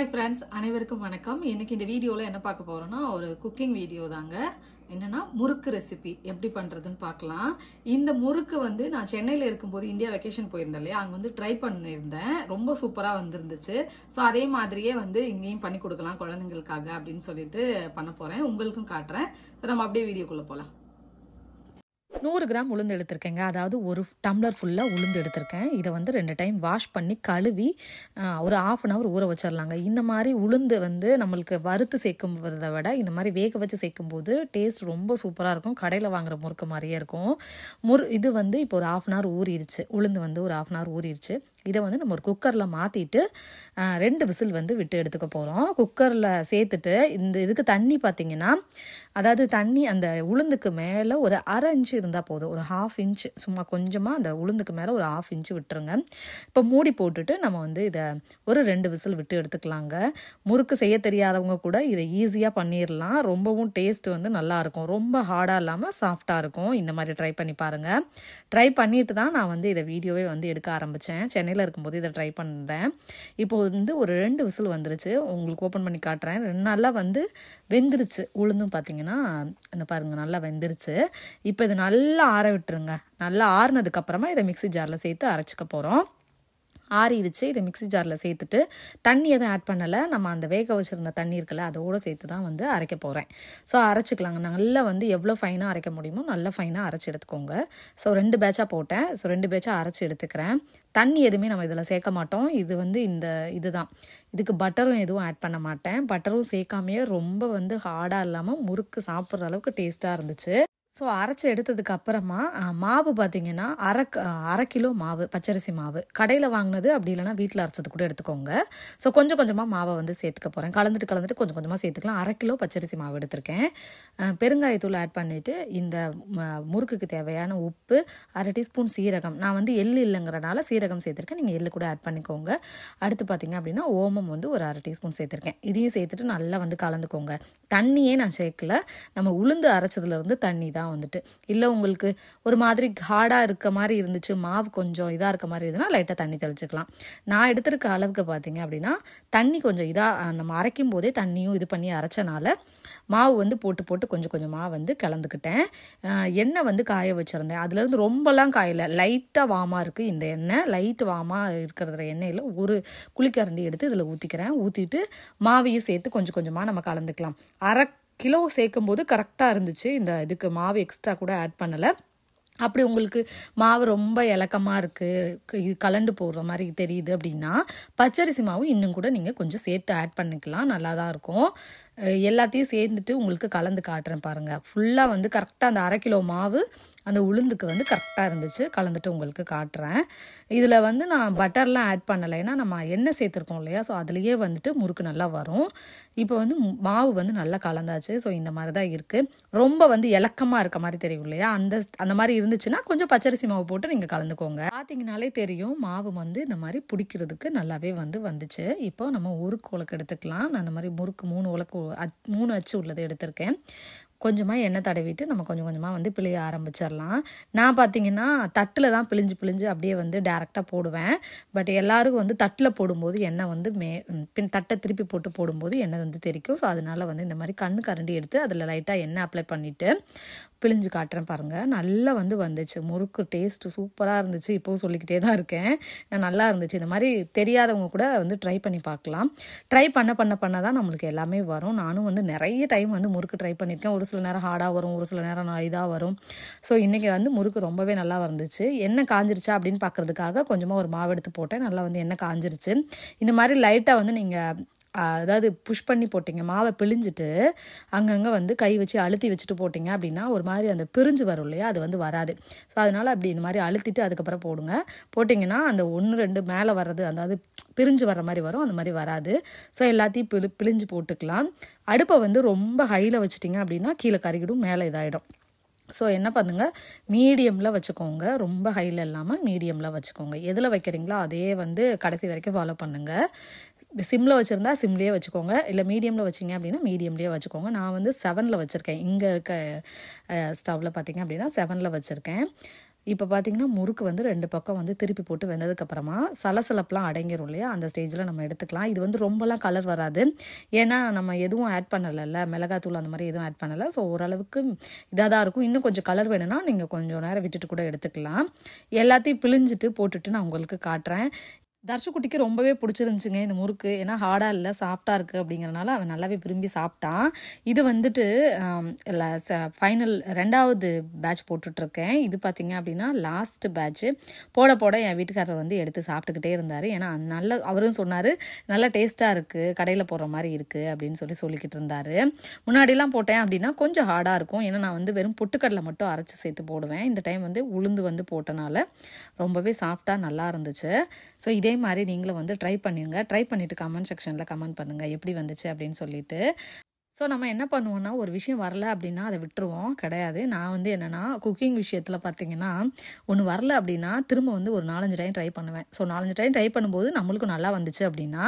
hi friends அனைவருக்கும் வணக்கம் இன்னைக்கு இந்த வீடியோவில் என்ன பார்க்க போகிறோன்னா ஒரு குக்கிங் வீடியோ தாங்க என்னென்னா முறுக்கு ரெசிபி எப்படி பண்ணுறதுன்னு பார்க்கலாம் இந்த முறுக்கு வந்து நான் சென்னையில் இருக்கும்போது இந்தியா வெக்கேஷன் போயிருந்தேன் இல்லையா அங்கே வந்து ட்ரை பண்ணியிருந்தேன் ரொம்ப சூப்பராக வந்துருந்துச்சு ஸோ அதே மாதிரியே வந்து இங்கேயும் பண்ணி கொடுக்கலாம் குழந்தைங்களுக்காக அப்படின்னு சொல்லிட்டு பண்ண போகிறேன் உங்களுக்கும் காட்டுறேன் ஸோ நம்ம அப்படியே வீடியோக்குள்ளே போகலாம் நூறு கிராம் உளுந்து எடுத்திருக்கேங்க அதாவது ஒரு டம்ளர் ஃபுல்லாக உளுந்து எடுத்திருக்கேன் இதை வந்து ரெண்டு டைம் வாஷ் பண்ணி கழுவி ஒரு ஆஃப் அன் ஹவர் ஊற வச்சிடலாங்க இந்த மாதிரி உளுந்து வந்து நம்மளுக்கு வறுத்து சேர்க்கும் விட இந்த மாதிரி வேக வச்சு சேர்க்கும் போது டேஸ்ட் ரொம்ப சூப்பராக இருக்கும் கடையில் வாங்குற முறுக்கு மாதிரியே இருக்கும் முறு இது வந்து இப்போ ஒரு ஆஃப் அன் ஹவர் ஊறிடுச்சு உளுந்து வந்து ஒரு ஆஃப் அன் ஹவர் ஊறிடுச்சு இதை வந்து நம்ம ஒரு குக்கரில் மாற்றிட்டு ரெண்டு விசில் வந்து விட்டு எடுத்துக்க போகிறோம் குக்கரில் சேர்த்துட்டு இந்த இதுக்கு தண்ணி பார்த்திங்கன்னா அதாவது தண்ணி அந்த உளுந்துக்கு மேலே ஒரு அரை இன்ச்சு இருந்தால் போதும் ஒரு ஹாஃப் இன்ச் சும்மா கொஞ்சமாக அந்த உளுந்துக்கு மேலே ஒரு ஹாஃப் இன்ச்சு விட்டுருங்க இப்போ மூடி போட்டுட்டு நம்ம வந்து இதை ஒரு ரெண்டு விசில் விட்டு எடுத்துக்கலாங்க முறுக்கு செய்ய தெரியாதவங்க கூட இதை ஈஸியாக பண்ணிடலாம் ரொம்பவும் டேஸ்ட் வந்து நல்லாயிருக்கும் ரொம்ப ஹார்டாக இல்லாமல் சாஃப்டாக இருக்கும் இந்த மாதிரி ட்ரை பண்ணி பாருங்கள் ட்ரை பண்ணிட்டு தான் நான் வந்து இதை வீடியோவே வந்து எடுக்க ஆரம்பித்தேன் சென்னையில் இருக்கும்போது இதை ட்ரை பண்ணேன் இப்போ வந்து ஒரு ரெண்டு விசில் வந்துருச்சு உங்களுக்கு ஓப்பன் பண்ணி காட்டுறேன் ரெண்டு நாளாக வந்து வெந்துருச்சு உளுந்தும் பார்த்தீங்கன்னா இந்த பாருங்கள் நல்லா வெந்துருச்சு இப்போ இது நல்லா நல்லா ஆற விட்டுருங்க நல்லா ஆறுனதுக்கப்புறமா இதை மிக்சி ஜாரில் சேர்த்து அரைச்சிக்க போகிறோம் ஆறிடுச்சு இதை மிக்சி ஜாரில் சேர்த்துட்டு தண்ணி எதுவும் ஆட் பண்ணலை நம்ம அந்த வேக வச்சுருந்த தண்ணி இருக்குல்ல அதோடு சேர்த்து தான் வந்து அரைக்க போகிறேன் ஸோ அரைச்சிக்கலாங்க நல்லா வந்து எவ்வளோ ஃபைனாக அரைக்க முடியுமோ நல்லா ஃபைனாக அரைச்சி எடுத்துக்கோங்க ஸோ ரெண்டு பேட்சாக போட்டேன் ஸோ ரெண்டு பேட்சாக அரைச்சி எடுத்துக்கிறேன் தண்ணி எதுவுமே நம்ம இதில் சேர்க்க மாட்டோம் இது வந்து இந்த இது தான் இதுக்கு பட்டரும் எதுவும் ஆட் பண்ண மாட்டேன் பட்டரும் சேர்க்காமையே ரொம்ப வந்து ஹார்டாக இல்லாமல் முறுக்கு சாப்பிட்ற அளவுக்கு டேஸ்ட்டாக இருந்துச்சு ஸோ அரைச்சி எடுத்ததுக்கு அப்புறமா மாவு பார்த்தீங்கன்னா அரை அரை கிலோ மாவு பச்சரிசி மாவு கடையில் வாங்கினது அப்படி இல்லைனா வீட்டில் அரைச்சது கூட எடுத்துக்கோங்க ஸோ கொஞ்சம் கொஞ்சமாக மாவை வந்து சேர்த்துக்க போகிறேன் கலந்துட்டு கலந்துட்டு கொஞ்சம் கொஞ்சமாக சேர்த்துக்கலாம் அரை கிலோ பச்சரிசி மாவு எடுத்திருக்கேன் பெருங்காயத்தூள் ஆட் பண்ணிவிட்டு இந்த முறுக்குக்கு தேவையான உப்பு அரை டீஸ்பூன் சீரகம் நான் வந்து எள் இல்லைங்கிறனால சீரகம் சேர்த்துருக்கேன் நீங்கள் எள்ளு கூட ஆட் பண்ணிக்கோங்க அடுத்து பார்த்திங்க அப்படின்னா ஓமம் வந்து ஒரு அரை டீஸ்பூன் சேர்த்துருக்கேன் இதையும் சேர்த்துட்டு நல்லா வந்து கலந்துக்கோங்க தண்ணியே நான் சேர்க்கல நம்ம உளுந்து அரைச்சதுலேருந்து தண்ணி தான் தான் வந்துட்டு இல்லை உங்களுக்கு ஒரு மாதிரி ஹார்டாக இருக்க மாதிரி இருந்துச்சு மாவு கொஞ்சம் இதாக இருக்க மாதிரி இருந்ததுன்னா லைட்டாக தண்ணி தெளிச்சிக்கலாம் நான் எடுத்திருக்க அளவுக்கு பார்த்தீங்க அப்படின்னா தண்ணி கொஞ்சம் இதாக நம்ம அரைக்கும் போதே தண்ணியும் இது பண்ணி அரைச்சனால மாவு வந்து போட்டு போட்டு கொஞ்சம் கொஞ்சமாக வந்து கலந்துக்கிட்டேன் எண்ணெய் வந்து காய வச்சுருந்தேன் அதுலேருந்து ரொம்பலாம் காயலை லைட்டாக வாமாக இருக்குது இந்த எண்ணெய் லைட் வாமாக இருக்கிற எண்ணெயில் ஒரு குளிக்கரண்டி எடுத்து இதில் ஊற்றிக்கிறேன் ஊற்றிட்டு மாவையும் சேர்த்து கொஞ்சம் கொஞ்சமாக நம்ம கலந்துக்கலாம் அரை கிலோ சேர்க்கும் போது கரெக்டாக இருந்துச்சு இந்த இதுக்கு மாவு எக்ஸ்ட்ரா கூட ஆட் பண்ணலை அப்படி உங்களுக்கு மாவு ரொம்ப இலக்கமாக இருக்குது இது கலண்டு போடுற மாதிரி தெரியுது அப்படின்னா பச்சரிசி மாவு இன்னும் கூட நீங்கள் கொஞ்சம் சேர்த்து ஆட் பண்ணிக்கலாம் நல்லா தான் இருக்கும் எல்லாத்தையும் சேர்ந்துட்டு உங்களுக்கு கலந்து காட்டுறேன் பாருங்கள் ஃபுல்லாக வந்து கரெக்டாக அந்த அரை கிலோ மாவு அந்த உளுந்துக்கு வந்து கரெக்டாக இருந்துச்சு கலந்துட்டு உங்களுக்கு காட்டுறேன் இதில் வந்து நான் பட்டர்லாம் ஆட் பண்ணலை ஏன்னா நம்ம எண்ணெய் சேர்த்துருக்கோம் இல்லையா ஸோ அதுலேயே வந்துட்டு முறுக்கு நல்லா வரும் இப்போ வந்து மாவு வந்து நல்லா கலந்தாச்சு ஸோ இந்த மாதிரி தான் இருக்குது ரொம்ப வந்து இலக்கமாக இருக்க மாதிரி தெரியும் இல்லையா அந்த அந்த மாதிரி இருந்துச்சுன்னா கொஞ்சம் பச்சரிசி மாவு போட்டு நீங்கள் கலந்துக்கோங்க பார்த்தீங்கனாலே தெரியும் மாவு வந்து இந்த மாதிரி பிடிக்கிறதுக்கு நல்லாவே வந்து வந்துச்சு இப்போ நம்ம உருக்கு உலக்கு எடுத்துக்கலாம் நான் அந்த மாதிரி முறுக்கு மூணு உலக்கு மூணு அச்சு உள்ளது எடுத்திருக்கேன் கொஞ்சமாக எண்ணெய் தடவிட்டு நம்ம கொஞ்சம் கொஞ்சமாக வந்து பிழைய ஆரம்பிச்சிடலாம் நான் பார்த்தீங்கன்னா தட்டில் தான் பிழிஞ்சு பிழிஞ்சு அப்படியே வந்து டேரெக்டாக போடுவேன் பட் எல்லாருக்கும் வந்து தட்டில் போடும்போது எண்ணெய் வந்து மே பின் தட்டை திருப்பி போட்டு போடும்போது எண்ணெய் வந்து தெரிக்கும் ஸோ அதனால் வந்து இந்த மாதிரி கண்ணு கரண்டி எடுத்து அதில் லைட்டாக எண்ணெய் அப்ளை பண்ணிவிட்டு பிழிஞ்சு காட்டுறேன் பாருங்கள் நல்லா வந்து வந்துச்சு முறுக்கு டேஸ்ட்டு சூப்பராக இருந்துச்சு இப்போவும் சொல்லிக்கிட்டே தான் இருக்கேன் நல்லா இருந்துச்சு இந்த மாதிரி தெரியாதவங்க கூட வந்து ட்ரை பண்ணி பார்க்கலாம் ட்ரை பண்ண பண்ண பண்ண தான் நம்மளுக்கு எல்லாமே வரும் நானும் வந்து நிறைய டைம் வந்து முறுக்கு ட்ரை பண்ணியிருக்கேன் ஒரு சில நேரம் ஹார்டாக வரும் ஒரு சில நேரம் இதாக வரும் ஸோ இன்றைக்கி வந்து முறுக்கு ரொம்பவே நல்லா வந்துச்சு எண்ணெய் காஞ்சிருச்சா அப்படின்னு பார்க்குறதுக்காக கொஞ்சமாக ஒரு மாவு எடுத்து போட்டேன் நல்லா வந்து எண்ணெய் காஞ்சிருச்சு இந்த மாதிரி லைட்டாக வந்து நீங்கள் அதாவது புஷ் பண்ணி போட்டிங்க மாவை பிழிஞ்சிட்டு அங்கங்கே வந்து கை வச்சு அழுத்தி வச்சுட்டு போட்டிங்க அப்படின்னா ஒரு மாதிரி அந்த பிரிஞ்சு வரும் இல்லையா அது வந்து வராது ஸோ அதனால் அப்படி இந்த மாதிரி அழுத்திட்டு அதுக்கப்புறம் போடுங்க போட்டிங்கன்னா அந்த ஒன்று ரெண்டு மேலே வர்றது அதாவது பிரிஞ்சு வர மாதிரி வரும் அந்த மாதிரி வராது ஸோ எல்லாத்தையும் பிழி பிழிஞ்சு போட்டுக்கலாம் அடுப்பை வந்து ரொம்ப ஹையில் வச்சிட்டிங்க அப்படின்னா கீழே கருகிடும் மேலே இதாகிடும் ஸோ என்ன பண்ணுங்கள் மீடியமில் வச்சுக்கோங்க ரொம்ப ஹையில் இல்லாமல் மீடியமில் வச்சுக்கோங்க எதில் வைக்கிறீங்களோ அதே வந்து கடைசி வரைக்கும் ஃபாலோ பண்ணுங்கள் சிம்மில் வச்சுருந்தா சிம்லேயே வச்சுக்கோங்க இல்லை மீடியமில் வச்சிங்க அப்படின்னா மீடியம்லேயே வச்சுக்கோங்க நான் வந்து செவனில் வச்சுருக்கேன் இங்கே இருக்க ஸ்டவ்வில் பார்த்திங்க அப்படின்னா செவனில் வச்சுருக்கேன் இப்போ பார்த்திங்கன்னா முறுக்கு வந்து ரெண்டு பக்கம் வந்து திருப்பி போட்டு வெந்ததுக்கப்புறமா சலசலப்பெலாம் அடங்கிரும் இல்லையா அந்த ஸ்டேஜில் நம்ம எடுத்துக்கலாம் இது வந்து ரொம்பலாம் கலர் வராது ஏன்னா நம்ம எதுவும் ஆட் பண்ணலைல்ல மிளகாத்தூள் அந்த மாதிரி எதுவும் ஆட் பண்ணலை ஸோ ஓரளவுக்கு இதாக தான் இருக்கும் இன்னும் கொஞ்சம் கலர் வேணும்னா நீங்கள் கொஞ்சம் நேரம் விட்டுட்டு கூட எடுத்துக்கலாம் எல்லாத்தையும் பிழிஞ்சிட்டு போட்டுட்டு நான் உங்களுக்கு காட்டுறேன் தர்ஷுக்குட்டிக்கு ரொம்பவே பிடிச்சிருந்துச்சுங்க இந்த முறுக்கு ஏன்னா ஹார்டாக இல்லை சாஃப்டாக இருக்குது அப்படிங்கிறனால அவன் நல்லாவே விரும்பி சாப்பிட்டான் இது வந்துட்டு இல்லை ஃபைனல் ரெண்டாவது பேட்ச் போட்டுட்ருக்கேன் இது பார்த்திங்க அப்படின்னா லாஸ்ட் பேட்ச்சு போட போட என் வீட்டுக்காரர் வந்து எடுத்து சாப்பிட்டுக்கிட்டே இருந்தார் ஏன்னா நல்ல அவரும் சொன்னார் நல்லா டேஸ்ட்டாக இருக்குது கடையில் போடுற மாதிரி இருக்குது அப்படின்னு சொல்லி சொல்லிக்கிட்டு இருந்தார் முன்னாடிலாம் போட்டேன் அப்படின்னா கொஞ்சம் ஹார்டாக இருக்கும் ஏன்னா நான் வந்து வெறும் பொட்டுக்கடலை மட்டும் அரைச்சி சேர்த்து போடுவேன் இந்த டைம் வந்து உளுந்து வந்து போட்டனால ரொம்பவே சாஃப்டாக நல்லா இருந்துச்சு ஸோ இதே இதே மாதிரி நீங்களும் வந்து ட்ரை பண்ணிடுங்க ட்ரை பண்ணிவிட்டு கமெண்ட் செக்ஷனில் கமெண்ட் பண்ணுங்கள் எப்படி வந்துச்சு அப்படின்னு சொல்லிட்டு ஸோ நம்ம என்ன பண்ணுவோன்னா ஒரு விஷயம் வரல அப்படின்னா அதை விட்டுருவோம் கிடையாது நான் வந்து என்னென்னா குக்கிங் விஷயத்தில் பார்த்தீங்கன்னா ஒன்று வரல அப்படின்னா திரும்ப வந்து ஒரு நாலஞ்சு டைம் ட்ரை பண்ணுவேன் ஸோ நாலஞ்சு டைம் ட்ரை பண்ணும்போது நம்மளுக்கும் நல்லா வந்துச்சு அப்படின்னா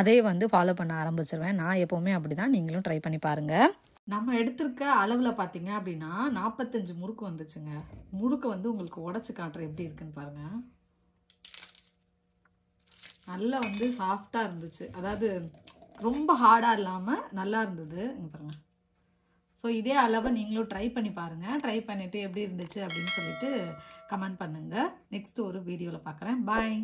அதே வந்து ஃபாலோ பண்ண ஆரம்பிச்சிருவேன் நான் எப்போவுமே அப்படி தான் நீங்களும் ட்ரை பண்ணி பாருங்கள் நம்ம எடுத்திருக்க அளவில் பார்த்தீங்க அப்படின்னா நாற்பத்தஞ்சு முறுக்கு வந்துச்சுங்க முறுக்கு வந்து உங்களுக்கு உடச்சி காட்டுற எப்படி இருக்குன்னு பாருங்கள் நல்லா வந்து சாஃப்டாக இருந்துச்சு அதாவது ரொம்ப ஹார்டாக இல்லாமல் நல்லா இருந்தது இங்கே பாருங்கள் ஸோ இதே அளவை நீங்களும் ட்ரை பண்ணி பாருங்கள் ட்ரை பண்ணிவிட்டு எப்படி இருந்துச்சு அப்படின்னு சொல்லிட்டு கமெண்ட் பண்ணுங்கள் நெக்ஸ்ட் ஒரு வீடியோவில் பார்க்குறேன் பாய்